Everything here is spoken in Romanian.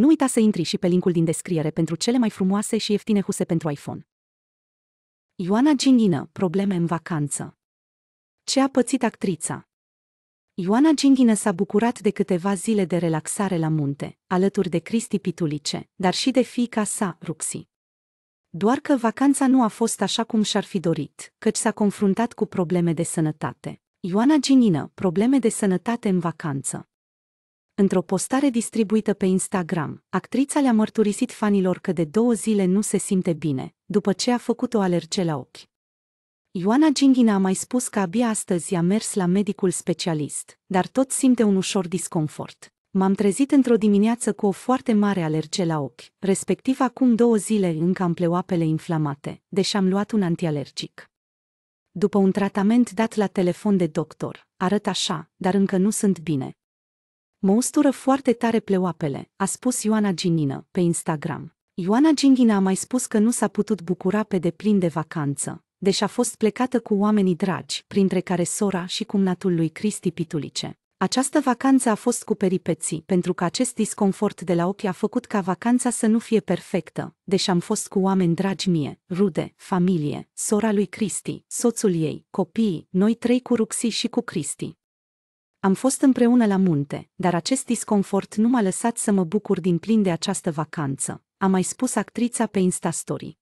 Nu uita să intri și pe linkul din descriere pentru cele mai frumoase și ieftine huse pentru iPhone. Ioana Ginghină, probleme în vacanță. Ce a pățit actrița? Ioana Ginghină s-a bucurat de câteva zile de relaxare la munte, alături de Cristi Pitulice, dar și de fiica sa, Ruxi. Doar că vacanța nu a fost așa cum și-ar fi dorit, căci s-a confruntat cu probleme de sănătate. Ioana Ginină, probleme de sănătate în vacanță. Într-o postare distribuită pe Instagram, actrița le-a mărturisit fanilor că de două zile nu se simte bine, după ce a făcut o alerge la ochi. Ioana Ginghina a mai spus că abia astăzi a mers la medicul specialist, dar tot simte un ușor disconfort. M-am trezit într-o dimineață cu o foarte mare alerge la ochi, respectiv acum două zile încă am pleoapele inflamate, deși am luat un antialergic. După un tratament dat la telefon de doctor, arăt așa, dar încă nu sunt bine, Mă ustură foarte tare pleoapele, a spus Ioana Ginină, pe Instagram. Ioana Ginghină a mai spus că nu s-a putut bucura pe deplin de vacanță, deși a fost plecată cu oamenii dragi, printre care sora și cumnatul lui Cristi Pitulice. Această vacanță a fost cu peripeții, pentru că acest disconfort de la ochi a făcut ca vacanța să nu fie perfectă, deși am fost cu oameni dragi mie, rude, familie, sora lui Cristi, soțul ei, copiii, noi trei cu Ruxi și cu Cristi. Am fost împreună la munte, dar acest disconfort nu m-a lăsat să mă bucur din plin de această vacanță, a mai spus actrița pe Instastory.